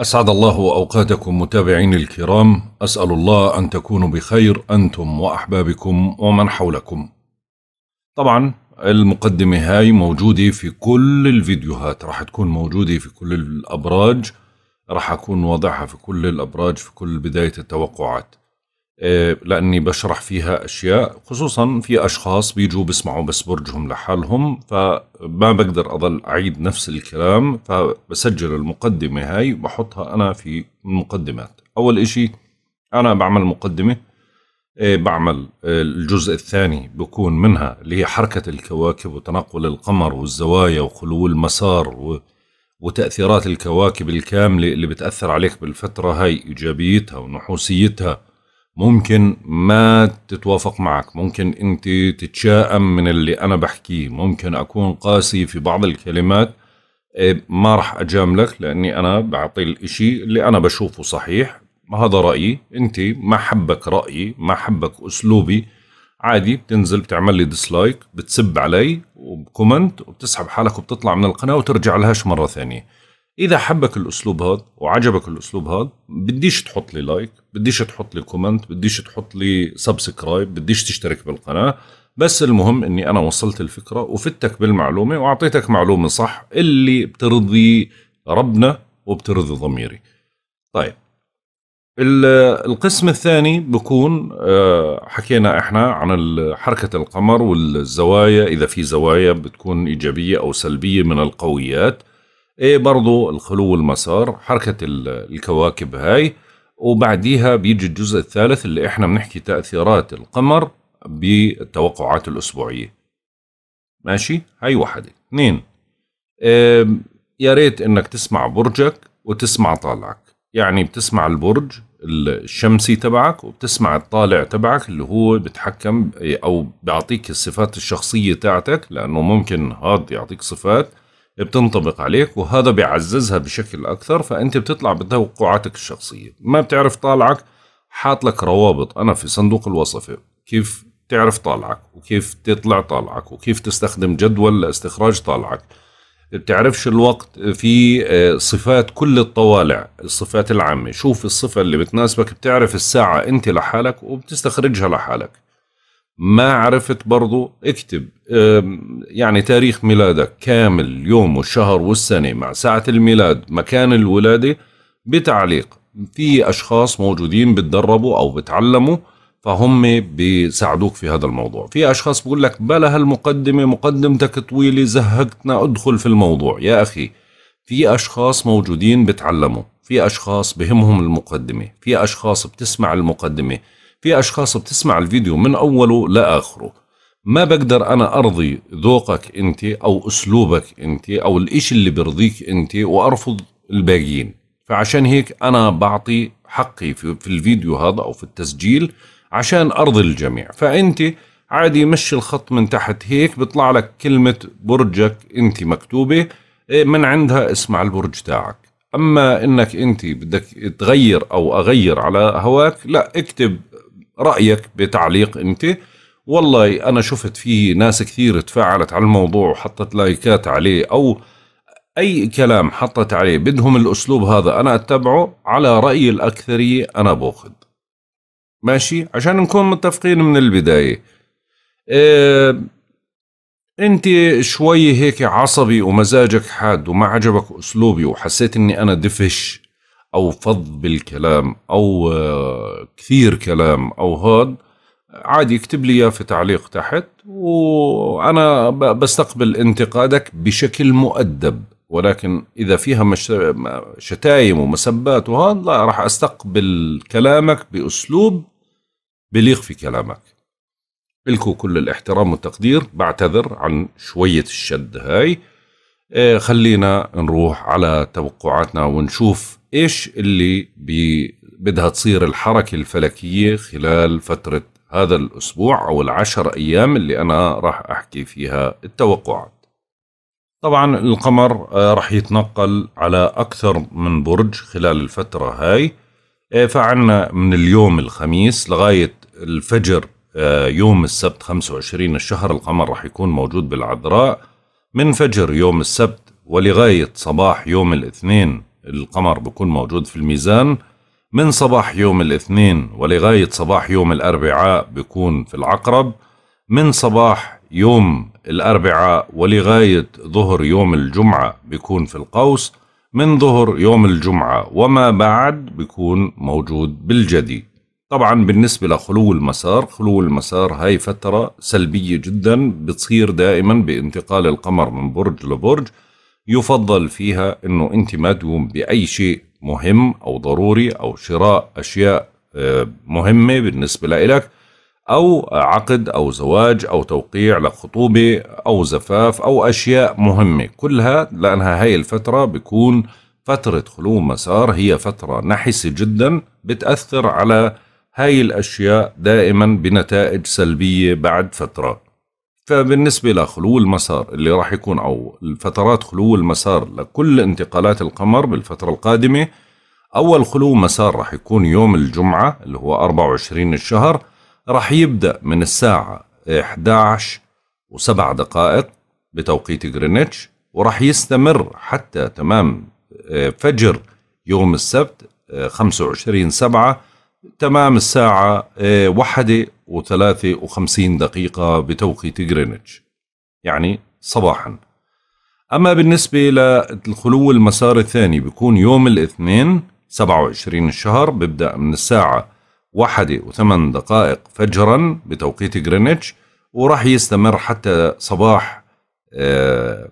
أسعد الله أوقاتكم متابعين الكرام أسأل الله أن تكونوا بخير أنتم وأحبابكم ومن حولكم طبعا المقدمة هاي موجودة في كل الفيديوهات راح تكون موجودة في كل الأبراج راح أكون واضعها في كل الأبراج في كل بداية التوقعات آه، لاني بشرح فيها اشياء خصوصا في اشخاص بيجوا بيسمعوا بس برجهم لحالهم فما بقدر اضل اعيد نفس الكلام فبسجل المقدمه هاي بحطها انا في المقدمات اول اشي انا بعمل مقدمه آه، بعمل آه، الجزء الثاني بكون منها اللي هي حركة الكواكب وتنقل القمر والزوايا وخلو المسار و... وتأثيرات الكواكب الكاملة اللي بتأثر عليك بالفترة هاي إيجابيتها ونحوسيتها ممكن ما تتوافق معك ممكن انت تتشائم من اللي انا بحكيه ممكن اكون قاسي في بعض الكلمات إيه، ما راح اجاملك لاني انا بعطي الاشي اللي انا بشوفه صحيح هذا رايي انت ما حبك رايي ما حبك اسلوبي عادي بتنزل بتعمل لي ديسلايك بتسب علي وبكومنت وبتسحب حالك وبتطلع من القناه وترجع لهاش مره ثانيه اذا حبك الاسلوب هذا وعجبك الاسلوب هذا بديش تحط لي لايك بديش تحط لي كومنت بديش تحط لي سبسكرايب بديش تشترك بالقناه بس المهم اني انا وصلت الفكره وفتك بالمعلومه واعطيتك معلومه صح اللي بترضي ربنا وبترضي ضميري طيب القسم الثاني بكون آه، حكينا احنا عن حركة القمر والزوايا إذا في زوايا بتكون إيجابية أو سلبية من القويات ايه برضو الخلو والمسار حركة الكواكب هاي وبعديها بيجي الجزء الثالث اللي احنا بنحكي تأثيرات القمر بالتوقعات الأسبوعية ماشي هاي واحدة اثنين إيه يا ريت انك تسمع برجك وتسمع طالعك يعني بتسمع البرج الشمسي تبعك وبتسمع الطالع تبعك اللي هو بتحكم او بيعطيك الصفات الشخصية تاعتك لأنه ممكن هاد يعطيك صفات بتنطبق عليك وهذا بيعززها بشكل اكثر فانت بتطلع بتوقعاتك الشخصيه ما بتعرف طالعك حاط لك روابط انا في صندوق الوصفه كيف تعرف طالعك وكيف تطلع طالعك وكيف تستخدم جدول لاستخراج طالعك بتعرفش الوقت في آه، صفات كل الطوالع الصفات العامة شوف الصفة اللي بتناسبك بتعرف الساعة انت لحالك وبتستخرجها لحالك ما عرفت برضو اكتب يعني تاريخ ميلادك كامل يوم والشهر والسنة مع ساعة الميلاد مكان الولادة بتعليق في أشخاص موجودين بتدربوا أو بتعلموا فهم بيساعدوك في هذا الموضوع في أشخاص بقول لك بلا هالمقدمة مقدمتك طويلة زهقتنا ادخل في الموضوع يا أخي في أشخاص موجودين بتعلموا في أشخاص بهمهم المقدمة في أشخاص بتسمع المقدمة في أشخاص بتسمع الفيديو من أوله لآخره ما بقدر أنا أرضي ذوقك أنت أو أسلوبك أنت أو الإشي اللي بيرضيك أنت وأرفض الباقيين فعشان هيك أنا بعطي حقي في, في الفيديو هذا أو في التسجيل عشان أرضي الجميع فأنت عادي مشي الخط من تحت هيك بيطلع لك كلمة برجك أنت مكتوبة إيه، من عندها اسمع البرج تاعك أما أنك أنت بدك تغير أو أغير على هواك لا اكتب رايك بتعليق انت والله انا شفت في ناس كثير تفاعلت على الموضوع وحطت لايكات عليه او اي كلام حطت عليه بدهم الاسلوب هذا انا اتبعه على راي الاكثريه انا باخذ ماشي عشان نكون متفقين من البدايه إيه انت شوي هيك عصبي ومزاجك حاد وما عجبك اسلوبي وحسيت اني انا دفش او فض بالكلام او آه، كثير كلام او هاد عادي اكتب لي اياه في تعليق تحت وانا بستقبل انتقادك بشكل مؤدب ولكن اذا فيها شتايم ومسبات وهذا لا راح استقبل كلامك باسلوب بليق في كلامك لكم كل الاحترام والتقدير بعتذر عن شويه الشد هاي آه، خلينا نروح على توقعاتنا ونشوف ايش اللي بدها تصير الحركة الفلكية خلال فترة هذا الأسبوع أو العشر أيام اللي أنا راح أحكي فيها التوقعات طبعا القمر آه، راح يتنقل على أكثر من برج خلال الفترة هاي آه، فعنا من اليوم الخميس لغاية الفجر آه، يوم السبت 25 الشهر القمر راح يكون موجود بالعذراء من فجر يوم السبت ولغاية صباح يوم الاثنين القمر بكون موجود في الميزان من صباح يوم الاثنين ولغاية صباح يوم الأربعاء بكون في العقرب من صباح يوم الأربعاء ولغاية ظهر يوم الجمعة بيكون في القوس من ظهر يوم الجمعة وما بعد بيكون موجود بالجدي طبعا بالنسبة لخلو المسار خلو المسار هاي فترة سلبية جدا بتصير دائما بانتقال القمر من برج لبرج يفضل فيها أنه أنت ما تقوم بأي شيء مهم أو ضروري أو شراء أشياء آه، مهمة بالنسبة لك أو عقد أو زواج أو توقيع لخطوبة أو زفاف أو أشياء مهمة كلها لأنها هاي الفترة بيكون فترة خلو مسار هي فترة نحسة جدا بتأثر على هاي الأشياء دائما بنتائج سلبية بعد فترة فبالنسبة لخلو المسار اللي راح يكون أو الفترات خلو المسار لكل انتقالات القمر بالفترة القادمة أول خلو مسار راح يكون يوم الجمعة اللي هو 24 الشهر راح يبدأ من الساعة 11 و7 دقائق بتوقيت غرينتش وراح يستمر حتى تمام آه، فجر يوم السبت 25 آه، سبعة تمام الساعة آه، واحدة و53 دقيقة بتوقيت جرينتش يعني صباحا أما بالنسبة للخلو المسار الثاني بيكون يوم الاثنين 27 الشهر بيبدأ من الساعة واحدة وثمان دقائق فجرا بتوقيت جرينتش وراح يستمر حتى صباح آه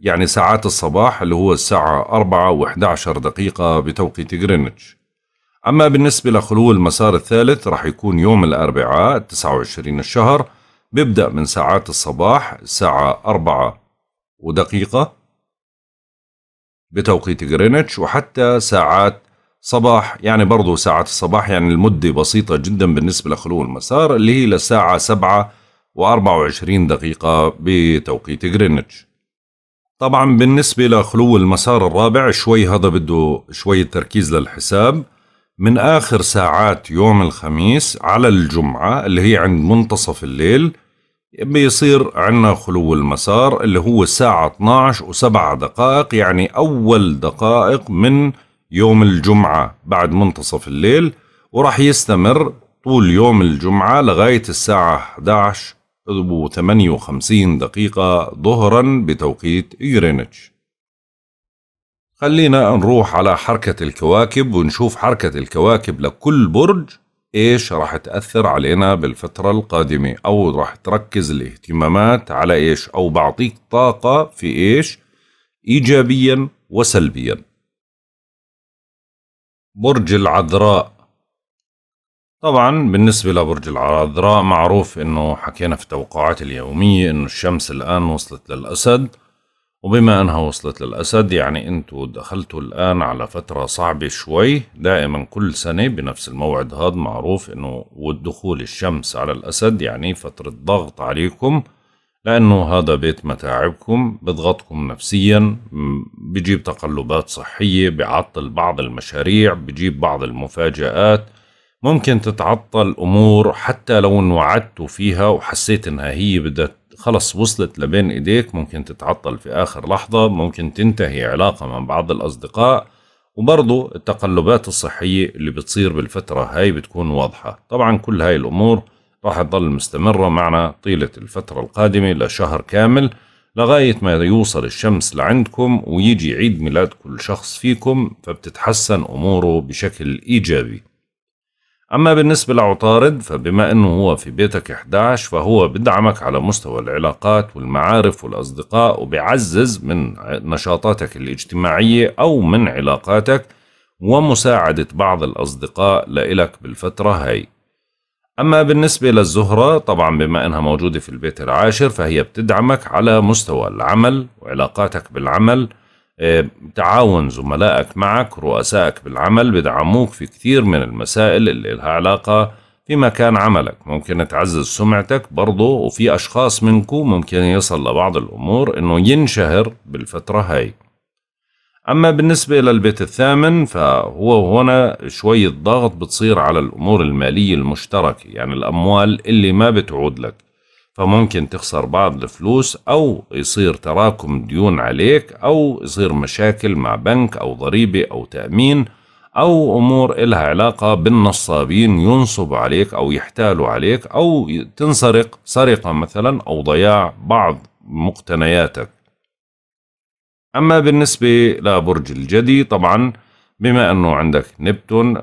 يعني ساعات الصباح اللي هو الساعة 4 و11 دقيقة بتوقيت جرينتش أما بالنسبة لخلو المسار الثالث رح يكون يوم الأربعاء 29 الشهر بيبدأ من ساعات الصباح الساعة 4 ودقيقة بتوقيت غرينتش وحتى ساعات صباح يعني برضو ساعات الصباح يعني المدة بسيطة جدا بالنسبة لخلو المسار اللي هي للساعة 7 و24 دقيقة بتوقيت غرينتش طبعا بالنسبة لخلو المسار الرابع شوي هذا بده شوية تركيز للحساب من آخر ساعات يوم الخميس على الجمعة اللي هي عند منتصف الليل بيصير عندنا خلو المسار اللي هو الساعة 12 و7 دقائق يعني أول دقائق من يوم الجمعة بعد منتصف الليل وراح يستمر طول يوم الجمعة لغاية الساعة 11 و58 دقيقة ظهرا بتوقيت جرينتش خلينا نروح على حركة الكواكب ونشوف حركة الكواكب لكل برج إيش راح تأثر علينا بالفترة القادمة أو راح تركز الاهتمامات على إيش أو بعطيك طاقة في إيش إيجابيا وسلبيا برج العذراء طبعا بالنسبة لبرج العذراء معروف انه حكينا في التوقعات اليومية انه الشمس الان وصلت للأسد وبما أنها وصلت للأسد يعني أنتوا دخلتوا الآن على فترة صعبة شوي دائما كل سنة بنفس الموعد هذا معروف أنه والدخول الشمس على الأسد يعني فترة ضغط عليكم لأنه هذا بيت متاعبكم بضغطكم نفسيا بجيب تقلبات صحية بعطل بعض المشاريع بجيب بعض المفاجآت ممكن تتعطل أمور حتى لو انوعدتوا فيها وحسيت أنها هي بدها خلص وصلت لبين إيديك ممكن تتعطل في آخر لحظة ممكن تنتهي علاقة مع بعض الأصدقاء وبرضو التقلبات الصحية اللي بتصير بالفترة هاي بتكون واضحة طبعا كل هاي الأمور راح تضل مستمرة معنا طيلة الفترة القادمة لشهر كامل لغاية ما يوصل الشمس لعندكم ويجي عيد ميلاد كل شخص فيكم فبتتحسن أموره بشكل إيجابي أما بالنسبة لعطارد فبما أنه هو في بيتك 11 فهو بدعمك على مستوى العلاقات والمعارف والأصدقاء وبعزز من نشاطاتك الاجتماعية أو من علاقاتك ومساعدة بعض الأصدقاء لإلك بالفترة هاي أما بالنسبة للزهرة طبعا بما أنها موجودة في البيت العاشر فهي بتدعمك على مستوى العمل وعلاقاتك بالعمل آه، تعاون زملائك معك رؤسائك بالعمل بدعموك في كثير من المسائل اللي لها علاقة في مكان عملك ممكن تعزز سمعتك برضه وفي أشخاص منكم ممكن يصل لبعض الأمور إنه ينشهر بالفترة هاي أما بالنسبة للبيت الثامن فهو هنا شوية ضغط بتصير على الأمور المالية المشتركة يعني الأموال اللي ما بتعود لك فممكن تخسر بعض الفلوس أو يصير تراكم ديون عليك أو يصير مشاكل مع بنك أو ضريبة أو تأمين أو أمور إلها علاقة بالنصابين ينصب عليك أو يحتالوا عليك أو تنسرق سرقة مثلا أو ضياع بعض مقتنياتك أما بالنسبة لبرج الجدي طبعا بما أنه عندك نبتون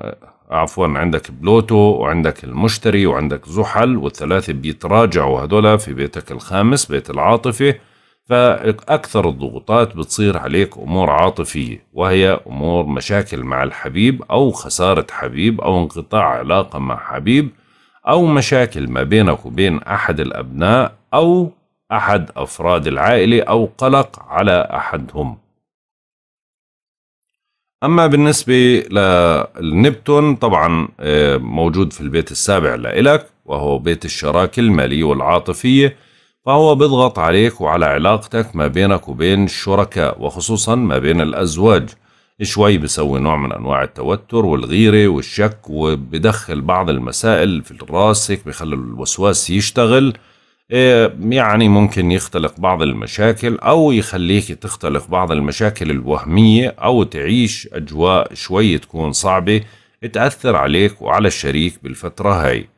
عفوا عندك بلوتو وعندك المشتري وعندك زحل والثلاثة بيتراجعوا هدولا في بيتك الخامس بيت العاطفة فأكثر الضغوطات بتصير عليك أمور عاطفية وهي أمور مشاكل مع الحبيب أو خسارة حبيب أو انقطاع علاقة مع حبيب أو مشاكل ما بينك وبين أحد الأبناء أو أحد أفراد العائلة أو قلق على أحدهم اما بالنسبه للنبتون طبعا آه، موجود في البيت السابع لإلك وهو بيت الشراكه الماليه والعاطفيه فهو بيضغط عليك وعلى علاقتك ما بينك وبين الشركاء وخصوصا ما بين الازواج شوي بسوي نوع من انواع التوتر والغيره والشك وبدخل بعض المسائل في راسك بخلي الوسواس يشتغل إيه، يعني ممكن يختلق بعض المشاكل أو يخليك تختلق بعض المشاكل الوهمية أو تعيش أجواء شوي تكون صعبة تأثر عليك وعلى الشريك بالفترة هاي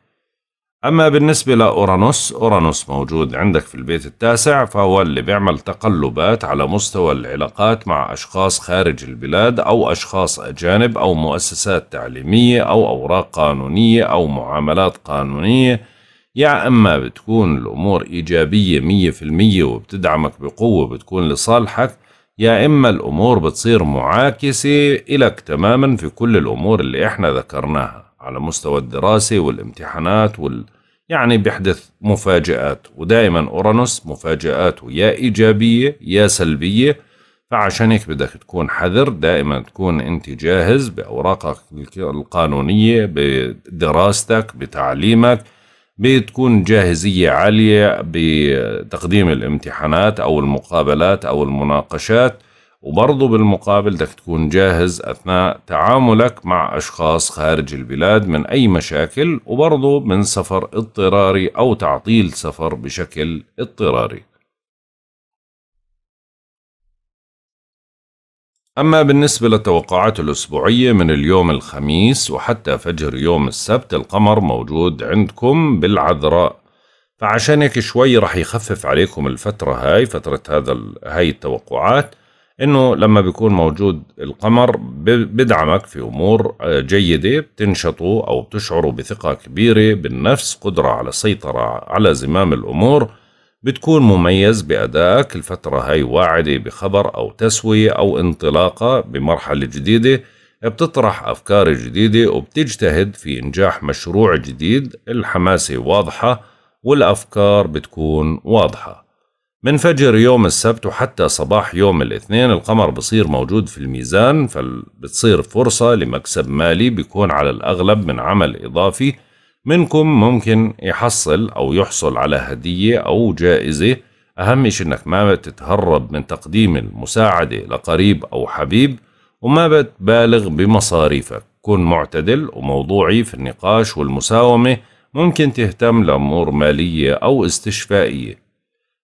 أما بالنسبة لأورانوس أورانوس موجود عندك في البيت التاسع فهو اللي بيعمل تقلبات على مستوى العلاقات مع أشخاص خارج البلاد أو أشخاص أجانب أو مؤسسات تعليمية أو أوراق قانونية أو معاملات قانونية يا اما بتكون الامور ايجابيه مية في المية وبتدعمك بقوه بتكون لصالحك يا اما الامور بتصير معاكسه الك تماما في كل الامور اللي احنا ذكرناها على مستوى الدراسه والامتحانات وال يعني بيحدث مفاجآت ودائما أورانوس مفاجآته يا إيجابية يا سلبية فعشان هيك بدك تكون حذر دائما تكون أنت جاهز بأوراقك القانونية بدراستك بتعليمك بتكون جاهزية عالية بتقديم الامتحانات أو المقابلات أو المناقشات وبرضو بالمقابل بدك تكون جاهز أثناء تعاملك مع أشخاص خارج البلاد من أي مشاكل وبرضو من سفر اضطراري أو تعطيل سفر بشكل اضطراري أما بالنسبة للتوقعات الأسبوعية من اليوم الخميس وحتى فجر يوم السبت القمر موجود عندكم بالعذراء فعشان هيك شوي رح يخفف عليكم الفترة هاي فترة هذا هاي التوقعات انه لما بيكون موجود القمر بدعمك في امور آه، جيده بتنشطوا او بتشعروا بثقه كبيره بالنفس قدره على السيطره على زمام الامور بتكون مميز بأدائك الفترة هاي واعدة بخبر أو تسوية أو انطلاقة بمرحلة جديدة بتطرح أفكار جديدة وبتجتهد في إنجاح مشروع جديد الحماسة واضحة والأفكار بتكون واضحة من فجر يوم السبت وحتى صباح يوم الاثنين القمر بصير موجود في الميزان فبتصير فرصة لمكسب مالي بيكون على الأغلب من عمل إضافي منكم ممكن يحصل أو يحصل على هدية أو جائزة أهم شيء أنك ما تتهرب من تقديم المساعدة لقريب أو حبيب وما بتبالغ بمصاريفك كن معتدل وموضوعي في النقاش والمساومة ممكن تهتم لأمور مالية أو استشفائية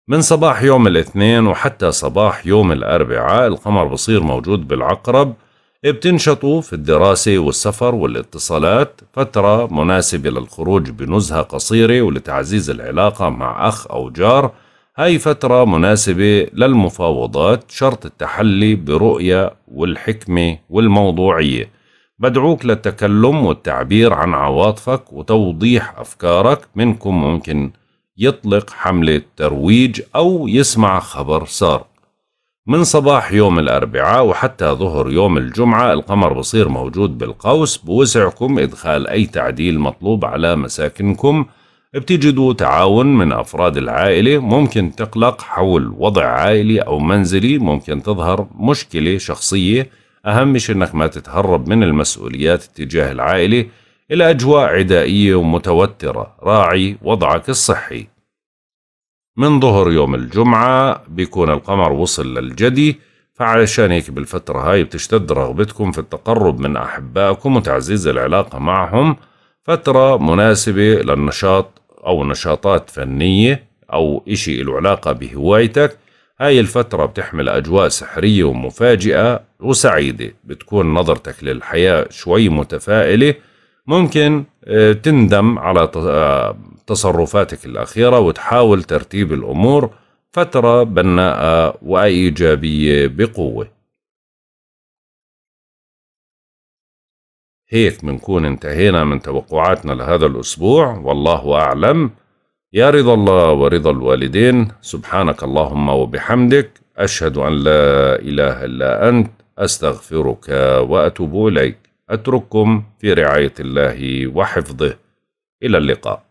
من صباح يوم الاثنين وحتى صباح يوم الأربعاء القمر بصير موجود بالعقرب بتنشطوا في الدراسة والسفر والاتصالات فترة مناسبة للخروج بنزهة قصيرة ولتعزيز العلاقة مع أخ أو جار هاي فترة مناسبة للمفاوضات شرط التحلي برؤية والحكمة والموضوعية بدعوك للتكلم والتعبير عن عواطفك وتوضيح أفكارك منكم ممكن يطلق حملة ترويج أو يسمع خبر سار من صباح يوم الأربعاء وحتى ظهر يوم الجمعة القمر بصير موجود بالقوس بوسعكم إدخال أي تعديل مطلوب على مساكنكم بتجدوا تعاون من أفراد العائلة ممكن تقلق حول وضع عائلي أو منزلي ممكن تظهر مشكلة شخصية أهم شيء أنك ما تتهرب من المسؤوليات تجاه العائلة إلى أجواء عدائية ومتوترة راعي وضعك الصحي من ظهر يوم الجمعة بيكون القمر وصل للجدي فعلشان هيك بالفترة هاي بتشتد رغبتكم في التقرب من أحبائكم وتعزيز العلاقة معهم فترة مناسبة للنشاط أو نشاطات فنية أو إشي له علاقة بهوايتك هاي الفترة بتحمل أجواء سحرية ومفاجئة وسعيدة بتكون نظرتك للحياة شوي متفائلة ممكن آه، تندم على تصرفاتك الأخيرة وتحاول ترتيب الأمور فترة بناءة وإيجابية بقوة هيك منكون انتهينا من توقعاتنا لهذا الأسبوع والله أعلم يا رضا الله ورضا الوالدين سبحانك اللهم وبحمدك أشهد أن لا إله إلا أنت أستغفرك وأتوب إليك أترككم في رعاية الله وحفظه إلى اللقاء